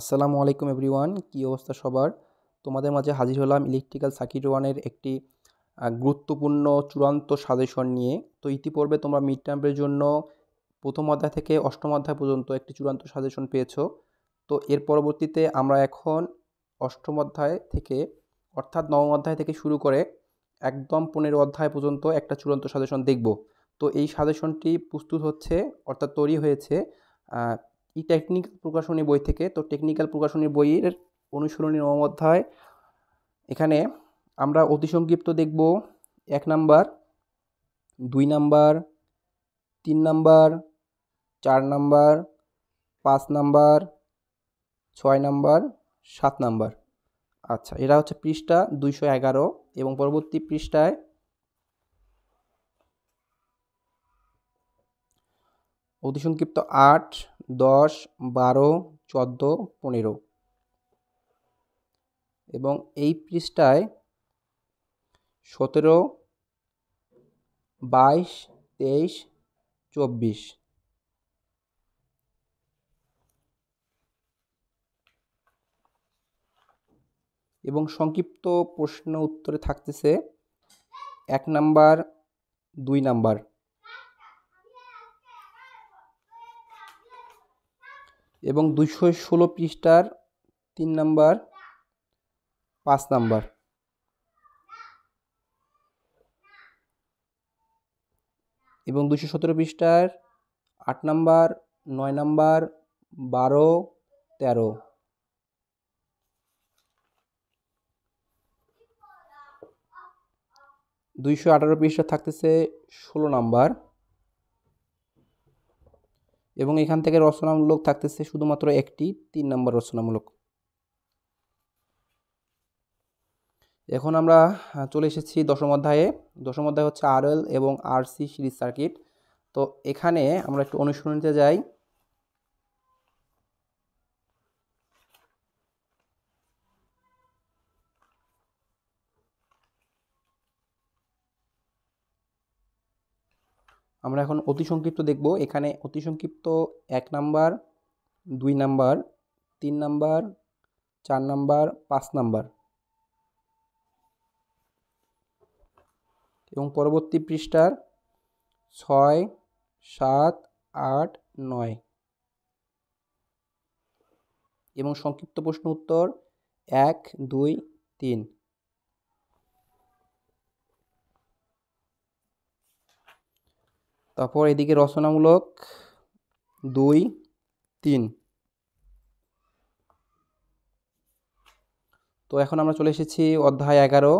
আসসালামু আলাইকুম এভরিওয়ান কী অবস্থা সবার তোমাদের মাঝে হাজির হলাম ইলেকট্রিক্যাল সার্কিট ওয়ানের একটি গুরুত্বপূর্ণ চূড়ান্ত সাজেশন নিয়ে তো ইতিপূর্বে তোমরা মিড টার্মের জন্য প্রথম অধ্যায় থেকে অষ্টম অধ্যায় পর্যন্ত একটি চূড়ান্ত সাজেশন পেয়েছো তো এর পরবর্তীতে আমরা এখন অষ্টম অধ্যায় থেকে অর্থাৎ নবম অধ্যায় থেকে শুরু করে একদম পনেরো অধ্যায় পর্যন্ত একটা চূড়ান্ত সাজেশন দেখব তো এই সাজেশনটি প্রস্তুত হচ্ছে অর্থাৎ তৈরি হয়েছে ই টেকনিক্যাল প্রকাশনী বই থেকে তো টেকনিক্যাল প্রকাশনী বইয়ের অনুশীলনী নবম অধ্যায় এখানে আমরা অতি সংক্ষিপ্ত দেখব এক নাম্বার দুই নাম্বার তিন নাম্বার চার নাম্বার পাঁচ নাম্বার ছয় নাম্বার সাত নাম্বার আচ্ছা এরা হচ্ছে পৃষ্ঠা দুইশো এগারো এবং পরবর্তী পৃষ্ঠায় অতি সংক্ষিপ্ত আট দশ বারো চোদ্দো পনেরো এবং এই পৃষ্ঠায় সতেরো বাইশ তেইশ চব্বিশ এবং সংক্ষিপ্ত প্রশ্ন উত্তরে থাকতেছে এক নাম্বার দুই নাম্বার এবং দুশো ষোলো পৃষ্ঠার তিন নাম্বার পাঁচ নাম্বার এবং দুশো সতেরো পৃষ্ঠার আট নাম্বার নয় নাম্বার বারো তেরো দুইশো আঠারো পৃষ্ঠা থাকতেছে ষোলো নাম্বার এবং এখান থেকে রচনামূলক থাকতেছে শুধুমাত্র একটি তিন নম্বর রচনামূলক এখন আমরা চলে এসেছি দশম অধ্যায়ে দশম অধ্যায় হচ্ছে আর এবং আর সি সিরিজ সার্কিট তো এখানে আমরা একটু অনুসরণীতে যাই আমরা এখন অতি সংক্ষিপ্ত দেখব এখানে অতি সংক্ষিপ্ত এক নাম্বার দুই নাম্বার তিন নাম্বার চার নাম্বার পাঁচ নাম্বার এবং পরবর্তী পৃষ্ঠার ছয় সাত আট নয় এবং সংক্ষিপ্ত প্রশ্ন উত্তর এক দুই তিন তারপর এদিকে রচনামূলক দুই তিন তো এখন আমরা চলে এসেছি অধ্যায় এগারো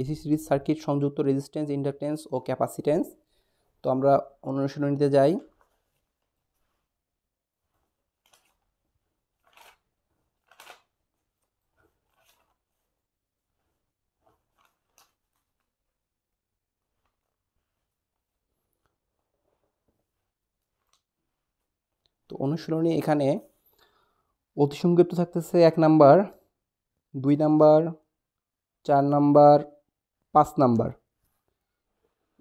এসি সিরিজ সার্কিট সংযুক্ত রেজিস্ট্যান্স ইন্ডাকটেন্স ও ক্যাপাসিটেন্স তো আমরা অনুশীলনীতে যাই তো অনুশীলনী এখানে অতি সংক্ষিপ্ত থাকতেছে এক নাম্বার দুই নাম্বার চার নাম্বার পাঁচ নাম্বার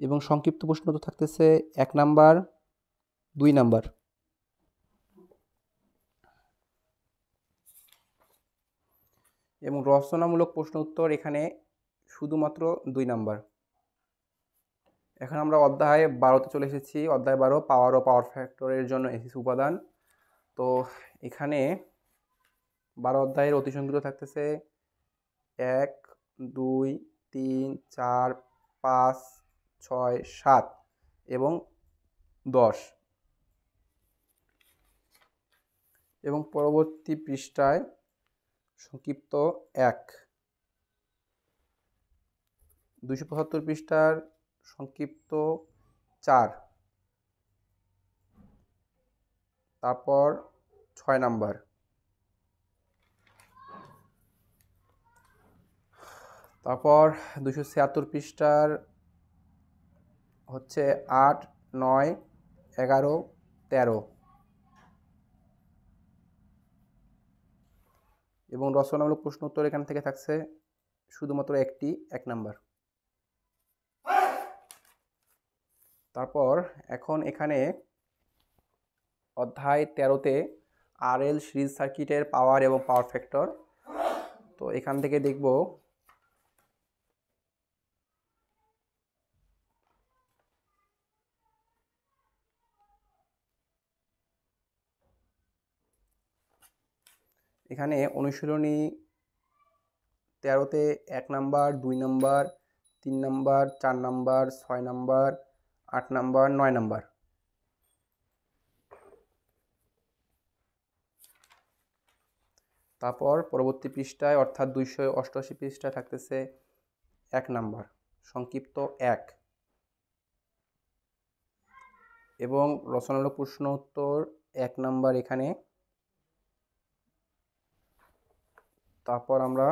এবং সংক্ষিপ্ত প্রশ্ন তো থাকতেছে এক নাম্বার দুই নাম্বার এবং রচনামূলক প্রশ্ন উত্তর এখানে শুধুমাত্র দুই নাম্বার এখন আমরা অধ্যায় বারোতে চলে এসেছি অধ্যায় বারো পাওয়ার ও পাওয়ার ফ্যাক্টরের জন্য এসিস উপাদান তো এখানে বারো অধ্যায়ের অতি থাকতেছে এক দুই তিন চার পাঁচ ছয় সাত এবং দশ এবং পরবর্তী পৃষ্ঠায় সংক্ষিপ্ত এক দুশো পঁচাত্তর পৃষ্ঠার সংক্ষিপ্ত চার তারপর ছয় নাম্বার তারপর দুশো ছিয়াত্তর পৃষ্ঠার হচ্ছে আট নয় এগারো তেরো এবং রচনামূলক প্রশ্ন উত্তর এখান থেকে থাকছে শুধুমাত্র একটি এক নাম্বার তারপর এখন এখানে অধ্যায় তেরোতে আরএল সিরিজ সার্কিটের পাওয়ার এবং পাওয়ার ফ্যাক্টর তো এখান থেকে দেখব এখানে অনুশীলনী তেরোতে এক নাম্বার দুই নাম্বার তিন নাম্বার চার নাম্বার ছয় নাম্বার আট নাম্বার নয় নাম্বার তারপর পরবর্তী পৃষ্ঠায় অর্থাৎ দুইশো অষ্টআশি পৃষ্ঠায় থাকতেছে এক নম্বর সংক্ষিপ্ত এক এবং রচনাল প্রশ্ন উত্তর এক নম্বর এখানে তারপর আমরা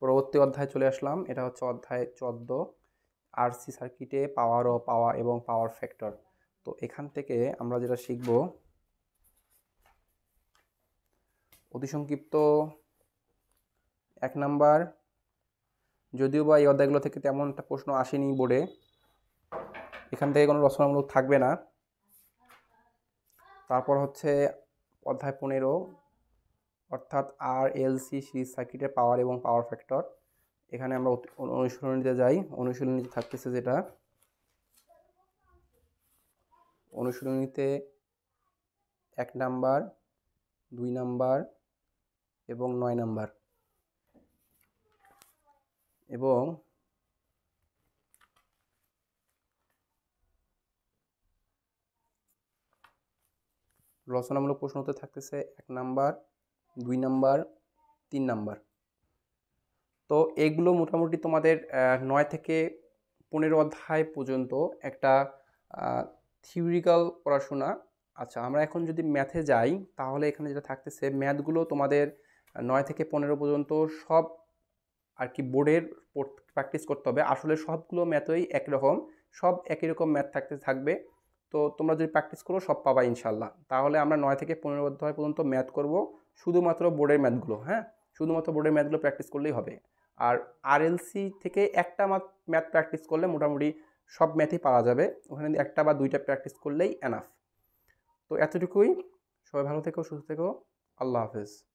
পরবর্তী অধ্যায় চলে আসলাম এটা হচ্ছে অধ্যায় চোদ্দ আরসি সার্কিটে পাওয়ার ও পাওয়া এবং পাওয়ার ফ্যাক্টর তো এখান থেকে আমরা যেটা শিখব অতি সংক্ষিপ্ত এক নাম্বার যদিও বা এই অধ্যায়গুলো থেকে তেমন একটা প্রশ্ন আসেনি বোর্ডে এখান থেকে কোনো রচনামূলক থাকবে না তারপর হচ্ছে অধ্যায় পনেরো অর্থাৎ আর এল সি সিরিজ সার্কিটের পাওয়ার এবং পাওয়ার ফ্যাক্টর এখানে আমরা অনুশীলনীতে যাই অনুশীলনীতে থাকতেছে যেটা অনুশীলনীতে এক নাম্বার দুই নাম্বার এবং নয় নাম্বার এবং রচনামূলক প্রশ্ন হতে থাকতেছে এক নাম্বার দুই নাম্বার তিন নাম্বার তো এগুলো মোটামুটি তোমাদের নয় থেকে পনেরো অধ্যায় পর্যন্ত একটা থিওরিক্যাল পড়াশোনা আচ্ছা আমরা এখন যদি ম্যাথে যাই তাহলে এখানে যেটা থাকতেছে ম্যাথগুলো তোমাদের নয় থেকে পনেরো পর্যন্ত সব আর কি বোর্ডের প্র্যাকটিস করতে হবে আসলে সবগুলো ম্যাথই একরকম সব একই রকম ম্যাথ থাকতে থাকবে তো তোমরা যদি প্র্যাকটিস করো সব পাবা ইনশাল্লাহ তাহলে আমরা নয় থেকে পনেরো অধ্যায় পর্যন্ত ম্যাথ করব শুধুমাত্র বোর্ডের ম্যাথগুলো হ্যাঁ শুধুমাত্র বোর্ডের ম্যাথগুলো প্র্যাকটিস করলেই হবে আর আরএলসি থেকে একটা ম্যাথ প্র্যাকটিস করলে মোটামুটি সব ম্যাথই পারা যাবে ওখানে একটা বা দুইটা প্র্যাকটিস করলেই এনাফ তো এতটুকুই সবাই ভালো থেকো সুস্থ থেকো আল্লাহ হাফেজ